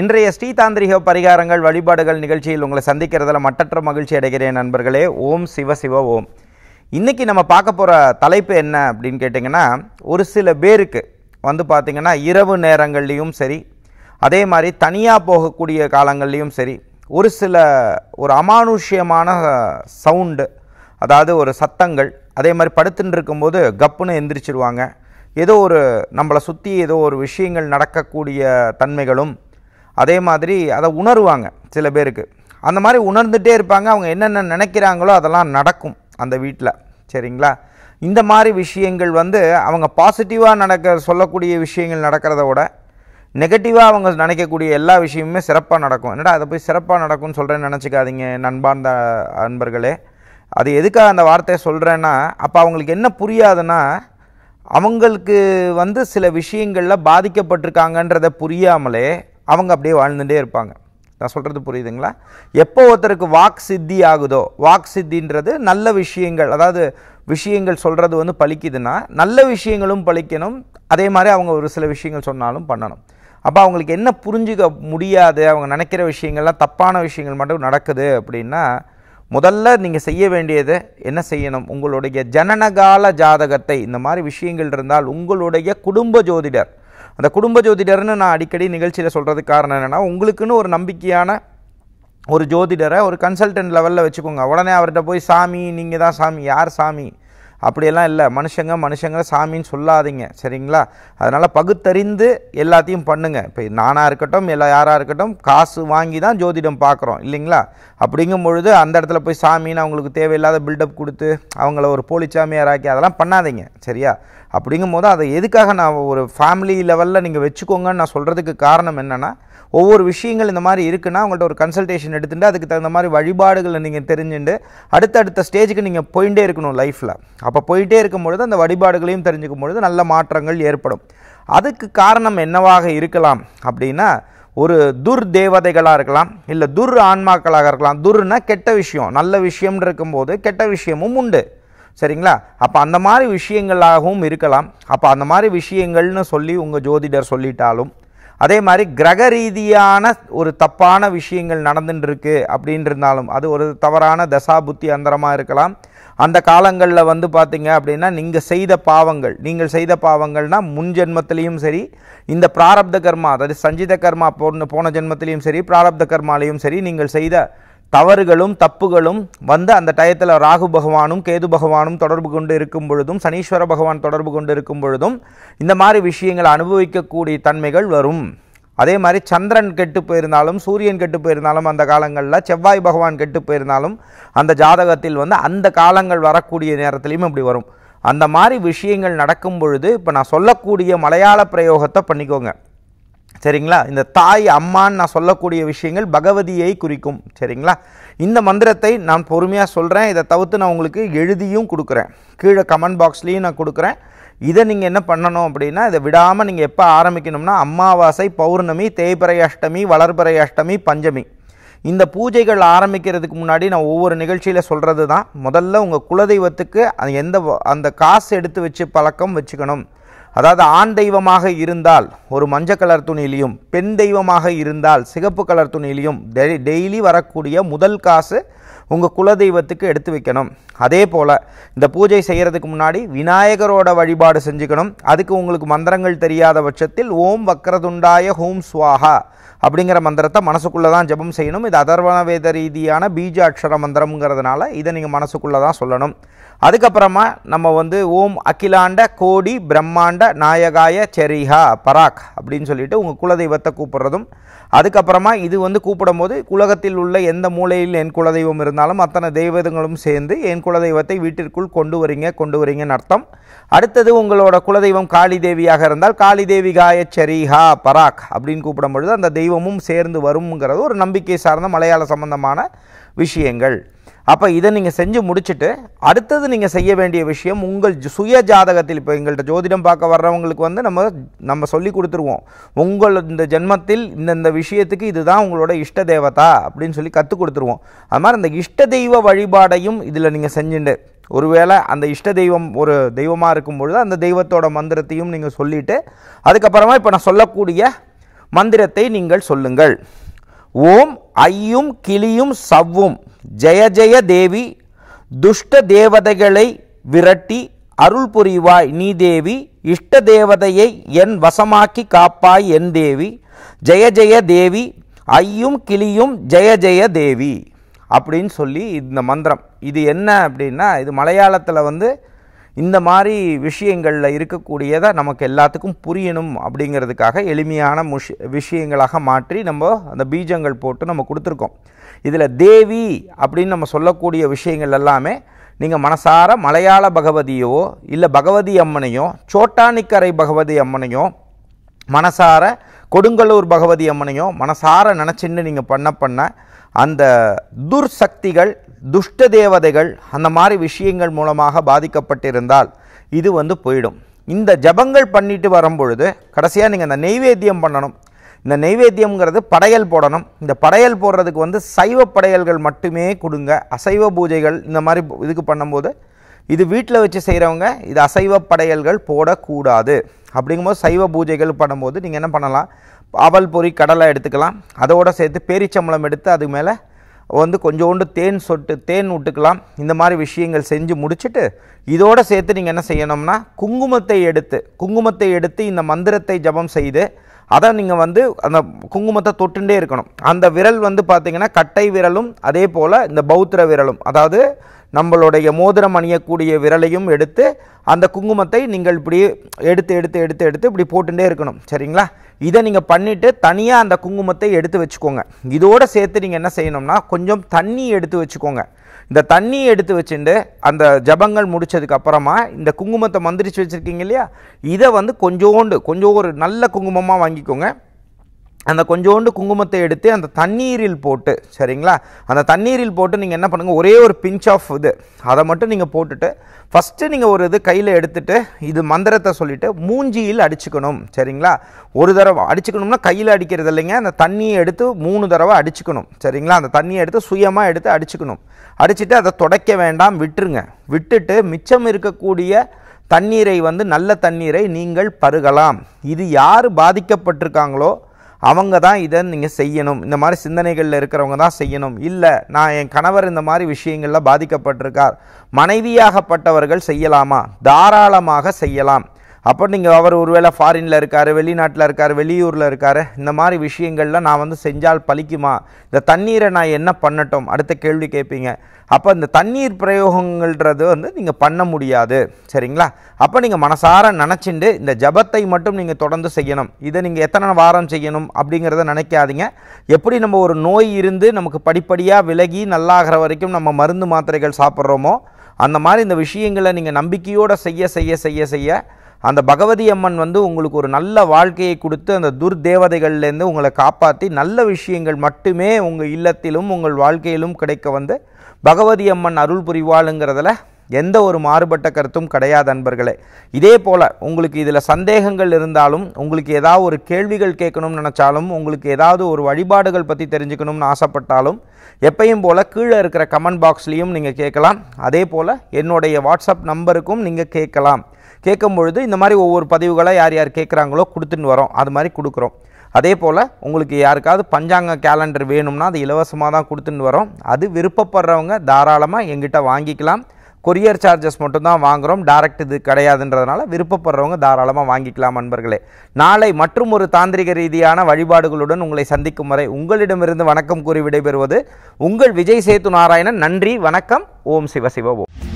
இன்றைய ஸ்ரீதாந்திரிக பரிகாரங்கள் வழிபாடுகள் நிகழ்ச்சியில் உங்களை சந்திக்கிறதுல மட்டற்ற மகிழ்ச்சி அடைகிறேன் நண்பர்களே ஓம் சிவ சிவ ஓம் இன்றைக்கி நம்ம பார்க்க போகிற தலைப்பு என்ன அப்படின்னு கேட்டிங்கன்னா ஒரு சில பேருக்கு வந்து பார்த்திங்கன்னா இரவு நேரங்கள்லேயும் சரி அதே மாதிரி தனியாக போகக்கூடிய காலங்கள்லேயும் சரி ஒரு சில ஒரு அமானுஷ்யமான சவுண்டு அதாவது ஒரு சத்தங்கள் அதே மாதிரி படுத்துட்டு இருக்கும்போது கப்புன்னு எந்திரிச்சிருவாங்க ஏதோ ஒரு நம்மளை சுற்றி ஏதோ ஒரு விஷயங்கள் நடக்கக்கூடிய தன்மைகளும் அதே மாதிரி அதை உணருவாங்க சில பேருக்கு அந்த மாதிரி உணர்ந்துகிட்டே இருப்பாங்க அவங்க என்னென்ன நினைக்கிறாங்களோ அதெல்லாம் நடக்கும் அந்த வீட்டில் சரிங்களா இந்த மாதிரி விஷயங்கள் வந்து அவங்க பாசிட்டிவாக நடக்க சொல்லக்கூடிய விஷயங்கள் நடக்கிறத விட நெகட்டிவாக அவங்க நினைக்கக்கூடிய எல்லா விஷயமுமே சிறப்பாக நடக்கும் என்னடா அதை போய் சிறப்பாக நடக்கும்னு சொல்கிறேன்னு நினச்சிக்காதீங்க நண்பார்ந்த அன்பர்களே அது எதுக்காக அந்த வார்த்தையை சொல்கிறேன்னா அப்போ அவங்களுக்கு என்ன புரியாதுன்னா அவங்களுக்கு வந்து சில விஷயங்களில் பாதிக்கப்பட்டிருக்காங்கன்றதை புரியாமலே அவங்க அப்படியே வாழ்ந்துகிட்டே இருப்பாங்க நான் சொல்கிறது புரியுதுங்களா எப்போ ஒருத்தருக்கு வாக்கு சித்தி ஆகுதோ வாக்கு சித்தின்றது நல்ல விஷயங்கள் அதாவது விஷயங்கள் சொல்கிறது வந்து பழிக்குதுன்னா நல்ல விஷயங்களும் பழிக்கணும் அதே மாதிரி அவங்க ஒரு சில விஷயங்கள் சொன்னாலும் பண்ணணும் அப்போ அவங்களுக்கு என்ன புரிஞ்சுக்க முடியாது அவங்க நினைக்கிற விஷயங்கள்லாம் தப்பான விஷயங்கள் மட்டும் நடக்குது அப்படின்னா முதல்ல நீங்கள் செய்ய வேண்டியது என்ன செய்யணும் உங்களுடைய ஜனனகால ஜாதகத்தை இந்த மாதிரி விஷயங்கள் இருந்தால் உங்களுடைய குடும்ப ஜோதிடர் அந்த குடும்ப ஜோதிடர்னு நான் அடிக்கடி நிகழ்ச்சியில் சொல்கிறதுக்கு காரணம் என்னென்னா உங்களுக்குன்னு ஒரு நம்பிக்கையான ஒரு ஜோதிடரை ஒரு கன்சல்டன்ட் லெவலில் வச்சுக்கோங்க உடனே அவர்கிட்ட போய் சாமி நீங்கள் தான் சாமி யார் சாமி அப்படியெல்லாம் இல்லை மனுஷங்க மனுஷங்க சாமின்னு சொல்லாதீங்க சரிங்களா அதனால் பகுத்தறிந்து எல்லாத்தையும் பண்ணுங்கள் இப்போ நானாக இருக்கட்டும் எல்லா யாராக இருக்கட்டும் காசு வாங்கி தான் ஜோதிடம் பார்க்குறோம் இல்லைங்களா அப்படிங்கும் பொழுது அந்த இடத்துல போய் சாமின்னு அவங்களுக்கு தேவையில்லாத பில்டப் கொடுத்து அவங்கள ஒரு போலிச்சாமியாராக்கி அதெல்லாம் பண்ணாதீங்க சரியா அப்படிங்கும் போது அதை எதுக்காக நான் ஒரு ஃபேமிலி லெவலில் நீங்கள் வச்சுக்கோங்கன்னு நான் சொல்கிறதுக்கு காரணம் என்னென்னா ஒவ்வொரு விஷயங்கள் இந்த மாதிரி இருக்குன்னா அவங்கள்ட்ட ஒரு கன்சல்டேஷன் எடுத்துகிட்டு அதுக்கு தகுந்த மாதிரி வழிபாடுகளை நீங்கள் தெரிஞ்சுட்டு அடுத்தடுத்த ஸ்டேஜுக்கு நீங்கள் போயிட்டே இருக்கணும் லைஃப்பில் அப்போ போயிட்டே இருக்கும் பொழுது அந்த வழிபாடுகளையும் தெரிஞ்சுக்கும் பொழுது நல்ல மாற்றங்கள் ஏற்படும் அதுக்கு காரணம் என்னவாக இருக்கலாம் அப்படின்னா ஒரு துர் தேவதைகளாக இருக்கலாம் இல்லை துர் ஆன்மாக்களாக இருக்கலாம் துர்னா கெட்ட விஷயம் நல்ல விஷயம்னு இருக்கும்போது கெட்ட விஷயமும் உண்டு சரிங்களா அப்போ அந்த மாதிரி விஷயங்களாகவும் இருக்கலாம் அப்போ அந்த மாதிரி விஷயங்கள்னு சொல்லி உங்கள் ஜோதிடர் சொல்லிட்டாலும் அதே மாதிரி கிரக ரீதியான ஒரு தப்பான விஷயங்கள் நடந்துட்டுருக்கு அப்படின்ட்டு இருந்தாலும் அது ஒரு தவறான தசா புத்தி அந்தரமாக இருக்கலாம் அந்த காலங்களில் வந்து பார்த்திங்க அப்படின்னா நீங்கள் செய்த பாவங்கள் நீங்கள் செய்த பாவங்கள்னால் முன் ஜென்மத்திலையும் சரி இந்த பிராரப்த கர்மா அதாவது சஞ்சித கர்மா போன போன ஜென்மத்திலையும் சரி பிராரப்த கர்மாலையும் சரி நீங்கள் செய்த தவறுகளும் தப்புகளும் வந்து அந்த டயத்தில் ராகு பகவானும் கேது பகவானும் தொடர்பு கொண்டு இருக்கும் பொழுதும் சனீஸ்வர பகவான் தொடர்பு கொண்டு இருக்கும் பொழுதும் இந்த மாதிரி விஷயங்களை அனுபவிக்கக்கூடிய தன்மைகள் வரும் அதே மாதிரி சந்திரன் கெட்டு போயிருந்தாலும் சூரியன் கெட்டு போயிருந்தாலும் அந்த காலங்களில் செவ்வாய் பகவான் கெட்டு போயிருந்தாலும் அந்த ஜாதகத்தில் வந்து அந்த காலங்கள் வரக்கூடிய நேரத்துலையும் இப்படி வரும் அந்த மாதிரி விஷயங்கள் நடக்கும் பொழுது இப்போ நான் சொல்லக்கூடிய மலையாள பிரயோகத்தை பண்ணிக்கோங்க சரிங்களா இந்த தாய் அம்மான்னு நான் சொல்லக்கூடிய விஷயங்கள் பகவதியை குறிக்கும் சரிங்களா இந்த மந்திரத்தை நான் பொறுமையாக சொல்கிறேன் இதை தவிர்த்து நான் உங்களுக்கு எழுதியும் கொடுக்குறேன் கீழே கமெண்ட் பாக்ஸ்லேயும் நான் கொடுக்குறேன் இதை நீங்கள் என்ன பண்ணணும் அப்படின்னா இதை விடாமல் நீங்கள் எப்போ ஆரம்பிக்கணும்னா அம்மாவாசை பௌர்ணமி தேய்பிறை அஷ்டமி வளர்பிறை அஷ்டமி பஞ்சமி இந்த பூஜைகள் ஆரம்பிக்கிறதுக்கு முன்னாடி நான் ஒவ்வொரு நிகழ்ச்சியில் சொல்கிறது தான் முதல்ல உங்கள் குலதெய்வத்துக்கு அது எந்த அந்த காசு எடுத்து வச்சு பழக்கம் வச்சுக்கணும் அதாவது ஆண் தெய்வமாக இருந்தால் ஒரு மஞ்சள் கலர் துணியிலையும் பெண் தெய்வமாக இருந்தால் சிகப்பு கலர் துணியிலையும் டெய்லி வரக்கூடிய முதல் காசு உங்கள் குலதெய்வத்துக்கு எடுத்து வைக்கணும் அதே போல் இந்த பூஜை செய்கிறதுக்கு முன்னாடி விநாயகரோட வழிபாடு செஞ்சுக்கணும் அதுக்கு உங்களுக்கு மந்திரங்கள் தெரியாத பட்சத்தில் ஓம் வக்ரதுண்டாய ஹோம் ஸ்வாஹா அப்படிங்கிற மந்திரத்தை மனசுக்குள்ளே தான் ஜபம் செய்யணும் இது அதர்வணவேத வேத ரீதியான பீஜ அக்ஷர மந்திரம்ங்கிறதுனால இதை நீங்கள் மனசுக்குள்ளே தான் சொல்லணும் அதுக்கப்புறமா நம்ம வந்து ஓம் அகிலாண்ட கோடி பிரம்மாண்ட நாயகாய செரிஹா பராக் அப்படின்னு சொல்லிட்டு உங்கள் குலதெய்வத்தை கூப்பிட்றதும் அதுக்கப்புறமா இது வந்து கூப்பிடும்போது உலகத்தில் உள்ள எந்த மூலையில் என் குலதெய்வம் இருந்தாலும் அத்தனை தெய்வங்களும் சேர்ந்து என் குலதெய்வத்தை வீட்டிற்குள் கொண்டு வரீங்க கொண்டு வரீங்கன்னு அர்த்தம் அடுத்தது உங்களோட குலதெய்வம் காளி தேவியாக இருந்தால் காளி தேவி காயச்சரி ஹா பராக் அப்படின்னு கூப்பிடும் பொழுது அந்த தெய்வமும் சேர்ந்து வரும்ங்கிறது ஒரு நம்பிக்கை சார்ந்த மலையாள சம்பந்தமான விஷயங்கள் அப்போ இதை நீங்கள் செஞ்சு முடிச்சுட்டு அடுத்தது நீங்கள் செய்ய வேண்டிய விஷயம் உங்கள் சுய ஜாதகத்தில் இப்போ எங்கள்கிட்ட ஜோதிடம் பார்க்க வர்றவங்களுக்கு வந்து நம்ம நம்ம சொல்லி கொடுத்துருவோம் உங்கள் இந்த ஜென்மத்தில் இந்தந்த விஷயத்துக்கு இதுதான் உங்களோட இஷ்ட தேவதா அப்படின்னு சொல்லி கற்றுக் கொடுத்துருவோம் அது மாதிரி அந்த இஷ்ட தெய்வ வழிபாடையும் இதில் நீங்கள் செஞ்சுட்டு ஒருவேளை அந்த இஷ்ட தெய்வம் ஒரு தெய்வமாக இருக்கும் பொழுது அந்த தெய்வத்தோட மந்திரத்தையும் நீங்கள் சொல்லிவிட்டு அதுக்கப்புறமா இப்போ நான் சொல்லக்கூடிய மந்திரத்தை நீங்கள் சொல்லுங்கள் ஓம் ஐயும் கிளியும் சவ்வும் ஜெய ஜெய தேவி துஷ்ட தேவதைகளை விரட்டி அருள் புரிவாய் நீ தேவி இஷ்ட தேவதையை என் வசமாக்கி காப்பாய் என் தேவி ஜெய ஜெய தேவி ஐயும் கிளியும் ஜெய ஜெய தேவி அப்படின்னு சொல்லி இந்த மந்திரம் இது என்ன அப்படின்னா இது மலையாளத்தில் வந்து இந்த மாதிரி விஷயங்களில் இருக்கக்கூடியதை நமக்கு எல்லாத்துக்கும் புரியணும் அப்படிங்கிறதுக்காக எளிமையான முஷ் விஷயங்களாக மாற்றி நம்ம அந்த பீஜங்கள் போட்டு நம்ம கொடுத்துருக்கோம் இதில் தேவி அப்படின்னு நம்ம சொல்லக்கூடிய விஷயங்கள் எல்லாமே நீங்கள் மனசார மலையாள பகவதியோ இல்லை பகவதி அம்மனையோ சோட்டானிக்கரை பகவதி அம்மனையோ மனசார கொடுங்கலூர் பகவதி அம்மனையோ மனசார நினச்சின்னு நீங்கள் பண்ண பண்ண அந்த துர்சக்திகள் துஷ்ட தேவதைகள் அந்த மாதிரி விஷயங்கள் மூலமாக பாதிக்கப்பட்டிருந்தால் இது வந்து போயிடும் இந்த ஜபங்கள் பண்ணிட்டு வரும்பொழுது கடைசியாக நீங்கள் இந்த நெய்வேத்தியம் பண்ணணும் இந்த நெய்வேத்தியம்ங்கிறது படையல் போடணும் இந்த படையல் போடுறதுக்கு வந்து சைவ படையல்கள் மட்டுமே கொடுங்க அசைவ பூஜைகள் இந்த மாதிரி இதுக்கு பண்ணும்போது இது வீட்டில் வச்சு செய்கிறவங்க இது அசைவ படையல்கள் போடக்கூடாது அப்படிங்கும்போது சைவ பூஜைகள் பண்ணும்போது நீங்கள் என்ன பண்ணலாம் அவல் பொறி கடலை எடுத்துக்கலாம் அதோடு சேர்த்து பேரிச்சம்பளம் எடுத்து அது மேலே வந்து கொஞ்சோண்டு தேன் சொட்டு தேன் விட்டுக்கலாம் இந்த மாதிரி விஷயங்கள் செஞ்சு முடிச்சுட்டு இதோடு சேர்த்து நீங்கள் என்ன செய்யணும்னா குங்குமத்தை எடுத்து குங்குமத்தை எடுத்து இந்த மந்திரத்தை ஜபம் செய்து அதை நீங்கள் வந்து அந்த குங்குமத்தை தொட்டுண்டே இருக்கணும் அந்த விரல் வந்து பார்த்திங்கன்னா கட்டை விரலும் அதே போல் இந்த பௌத்திர விரலும் அதாவது நம்மளுடைய மோதிரம் அணியக்கூடிய விரலையும் எடுத்து அந்த குங்குமத்தை நீங்கள் இப்படி எடுத்து எடுத்து எடுத்து எடுத்து இப்படி போட்டுட்டே இருக்கணும் சரிங்களா இதை நீங்கள் பண்ணிவிட்டு தனியாக அந்த குங்குமத்தை எடுத்து வச்சுக்கோங்க இதோடு சேர்த்து நீங்கள் என்ன செய்யணும்னா கொஞ்சம் தண்ணி எடுத்து வச்சுக்கோங்க இந்த தண்ணியை எடுத்து வச்சுட்டு அந்த ஜபங்கள் முடித்ததுக்கு அப்புறமா இந்த குங்குமத்தை மந்திரிச்சு வச்சுருக்கீங்க இல்லையா இதை வந்து கொஞ்சோண்டு கொஞ்சம் ஒரு நல்ல குங்குமமாக வாங்கிக்கோங்க அந்த கொஞ்சோண்டு குங்குமத்தை எடுத்து அந்த தண்ணீரில் போட்டு சரிங்களா அந்த தண்ணீரில் போட்டு நீங்கள் என்ன பண்ணுங்கள் ஒரே ஒரு பிஞ்ச் ஆஃப் இது அதை மட்டும் நீங்கள் போட்டுட்டு ஃபஸ்ட்டு நீங்கள் ஒரு இது கையில் எடுத்துட்டு இது மந்திரத்தை சொல்லிவிட்டு மூஞ்சியில் அடிச்சுக்கணும் சரிங்களா ஒரு தடவை அடிச்சுக்கணும்னா கையில் அடிக்கிறது இல்லைங்க அந்த தண்ணியை எடுத்து மூணு தடவை அடிச்சுக்கணும் சரிங்களா அந்த தண்ணியை எடுத்து சுயமாக எடுத்து அடிச்சுக்கணும் அடிச்சுட்டு அதை தொடக்க வேண்டாம் விட்டுருங்க விட்டுட்டு மிச்சம் இருக்கக்கூடிய தண்ணீரை வந்து நல்ல தண்ணீரை நீங்கள் பருகலாம் இது யார் பாதிக்கப்பட்டிருக்காங்களோ அவங்க தான் இதை நீங்கள் செய்யணும் இந்த மாதிரி சிந்தனைகளில் இருக்கிறவங்க தான் செய்யணும் இல்லை நான் என் கணவர் இந்த மாதிரி விஷயங்களில் பாதிக்கப்பட்டிருக்கார் மனைவியாகப்பட்டவர்கள் செய்யலாமா தாராளமாக செய்யலாம் அப்போ நீங்கள் அவர் ஒருவேளை ஃபாரினில் இருக்கார் வெளிநாட்டில் இருக்கார் வெளியூரில் இருக்கார் இந்த மாதிரி விஷயங்கள்லாம் நான் வந்து செஞ்சால் பழிக்குமா இந்த தண்ணீரை நான் என்ன பண்ணட்டும் அடுத்த கேள்வி கேட்பீங்க அப்போ இந்த தண்ணீர் பிரயோகங்கள்ன்றது வந்து நீங்கள் பண்ண முடியாது சரிங்களா அப்போ நீங்கள் மனசார நினச்சிண்டு இந்த ஜபத்தை மட்டும் நீங்கள் தொடர்ந்து செய்யணும் இதை நீங்கள் எத்தனை வாரம் செய்யணும் அப்படிங்கிறத நினைக்காதீங்க எப்படி நம்ம ஒரு நோய் இருந்து நமக்கு படிப்படியாக விலகி நல்லாகிற வரைக்கும் நம்ம மருந்து மாத்திரைகள் சாப்பிட்றோமோ அந்த மாதிரி இந்த விஷயங்களை நீங்கள் நம்பிக்கையோடு செய்ய செய்ய செய்ய செய்ய அந்த பகவதி அம்மன் வந்து உங்களுக்கு ஒரு நல்ல வாழ்க்கையை கொடுத்து அந்த துர்தேவதைகள்லேருந்து உங்களை காப்பாற்றி நல்ல விஷயங்கள் மட்டுமே உங்கள் இல்லத்திலும் உங்கள் வாழ்க்கையிலும் கிடைக்க வந்து பகவதி அம்மன் அருள் புரிவாளுங்கிறதுல எந்த ஒரு மாறுபட்ட கருத்தும் கிடையாது அன்பர்களே இதே போல் உங்களுக்கு இதில் சந்தேகங்கள் இருந்தாலும் உங்களுக்கு ஏதாவது ஒரு கேள்விகள் கேட்கணும்னு நினச்சாலும் உங்களுக்கு ஏதாவது ஒரு வழிபாடுகள் பற்றி தெரிஞ்சுக்கணும்னு ஆசைப்பட்டாலும் எப்பையும் போல் கீழே இருக்கிற கமெண்ட் பாக்ஸ்லேயும் நீங்கள் கேட்கலாம் அதே போல் என்னுடைய வாட்ஸ்அப் நம்பருக்கும் நீங்கள் கேட்கலாம் கேட்கும் பொழுது இந்த மாதிரி ஒவ்வொரு பதிவுகளாக யார் யார் கேட்குறாங்களோ கொடுத்துன்னு வரோம் அது மாதிரி கொடுக்குறோம் அதே போல் உங்களுக்கு யாருக்காவது பஞ்சாங்க கேலண்டர் வேணும்னா அது இலவசமாக தான் கொடுத்துன்னு வரோம் அது விருப்பப்படுறவங்க தாராளமாக எங்கிட்ட வாங்கிக்கலாம் கொரியர் சார்ஜஸ் மட்டும்தான் வாங்குகிறோம் டைரக்ட் இது கிடையாதுன்றதுனால விருப்பப்படுறவங்க தாராளமாக வாங்கிக்கலாம் அன்பர்களே நாளை மற்றும் ஒரு தாந்திரிக ரீதியான வழிபாடுகளுடன் உங்களை சந்திக்கும் வரை உங்களிடமிருந்து வணக்கம் கூறி விடைபெறுவது உங்கள் விஜய் சேத்து நாராயணன் நன்றி வணக்கம் ஓம் சிவசிவ ஓம்